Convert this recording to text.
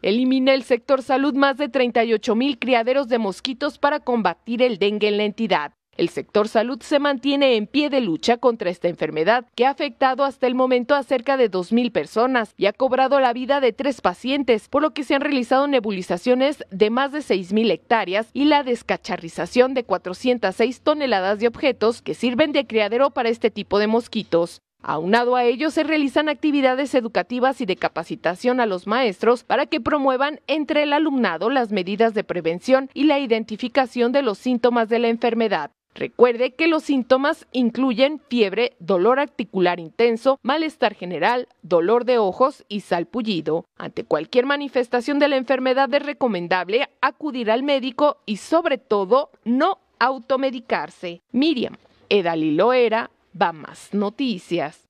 Elimina el sector salud más de 38 mil criaderos de mosquitos para combatir el dengue en la entidad. El sector salud se mantiene en pie de lucha contra esta enfermedad que ha afectado hasta el momento a cerca de 2.000 personas y ha cobrado la vida de tres pacientes, por lo que se han realizado nebulizaciones de más de 6.000 hectáreas y la descacharrización de 406 toneladas de objetos que sirven de criadero para este tipo de mosquitos. Aunado a ello, se realizan actividades educativas y de capacitación a los maestros para que promuevan entre el alumnado las medidas de prevención y la identificación de los síntomas de la enfermedad. Recuerde que los síntomas incluyen fiebre, dolor articular intenso, malestar general, dolor de ojos y salpullido. Ante cualquier manifestación de la enfermedad es recomendable acudir al médico y sobre todo no automedicarse. Miriam, Edalilo era Vamos, noticias.